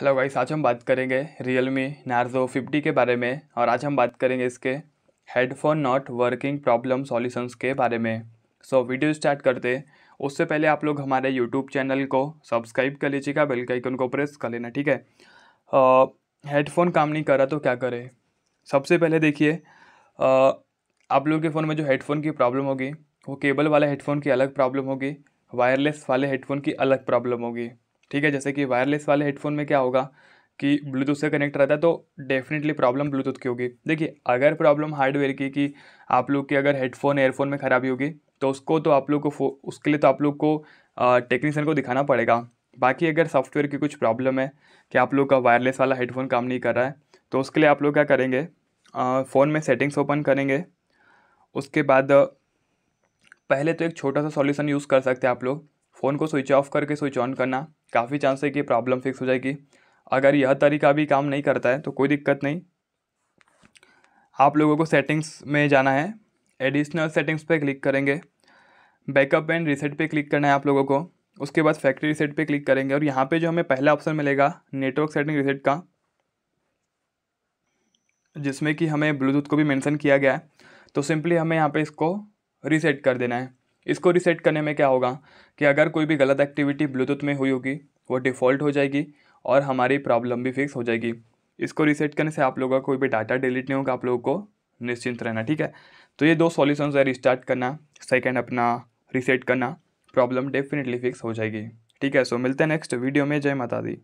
hello guys आज हम बात करेंगे रियल मी नार्जो फिफ्टी के बारे में और आज हम बात करेंगे इसके headphone not working problem solutions के बारे में सो so, वीडियो स्टार्ट करते उससे पहले आप लोग हमारे यूट्यूब चैनल को सब्सक्राइब कर लीजिएगा बेल का आइकन को प्रेस कर लेना ठीक है हेडफोन काम नहीं कर रहा तो क्या करें सबसे पहले देखिए आप लोगों के फ़ोन में जो हेडफोन की प्रॉब्लम होगी वो केबल वाले हेडफोन की अलग प्रॉब्लम होगी वायरलेस वाले हेडफोन की अलग प्रॉब्लम होगी ठीक है जैसे कि वायरलेस वाले हेडफोन में क्या होगा कि ब्लूटूथ से कनेक्ट रहता है तो डेफिनेटली प्रॉब्लम ब्लूटूथ की होगी देखिए अगर प्रॉब्लम हार्डवेयर की कि आप लोग की अगर हेडफोन एयरफोन में ख़राबी होगी तो उसको तो आप लोग को उसके लिए तो आप लोग को टेक्नीशियन को दिखाना पड़ेगा बाकी अगर सॉफ्टवेयर की कुछ प्रॉब्लम है कि आप लोग का वायरलेस वाला हेडफोन काम नहीं कर रहा है तो उसके लिए आप लोग क्या करेंगे फ़ोन में सेटिंग्स ओपन करेंगे उसके बाद पहले तो एक छोटा सा सॉल्यूशन यूज़ कर सकते हैं आप लोग फ़ोन को स्विच ऑफ करके स्विच ऑन करना काफ़ी चांस है कि प्रॉब्लम फिक्स हो जाएगी अगर यह तरीका भी काम नहीं करता है तो कोई दिक्कत नहीं आप लोगों को सेटिंग्स में जाना है एडिशनल सेटिंग्स पे क्लिक करेंगे बैकअप एंड रिसेट पे क्लिक करना है आप लोगों को उसके बाद फैक्ट्री रिसेट पे क्लिक करेंगे और यहाँ पे जो हमें पहला ऑप्शन मिलेगा नेटवर्क सेटिंग रिसेट का जिसमें कि हमें ब्लूटूथ को भी मेंशन किया गया है तो सिंपली हमें यहाँ पे इसको रीसेट कर देना है इसको रिसेट करने में क्या होगा कि अगर कोई भी गलत एक्टिविटी ब्लूटूथ में हुई होगी वो डिफ़ॉल्ट हो जाएगी और हमारी प्रॉब्लम भी फिक्स हो जाएगी इसको रिसेट करने से आप लोगों का कोई भी डाटा डिलीट नहीं होगा आप लोगों को निश्चिंत रहना ठीक है तो ये दो सॉल्यूशंस है रिस्टार्ट करना सेकेंड अपना रिसेट करना प्रॉब्लम डेफिनेटली फिक्स हो जाएगी ठीक है सो मिलते हैं नेक्स्ट वीडियो में जय माता दी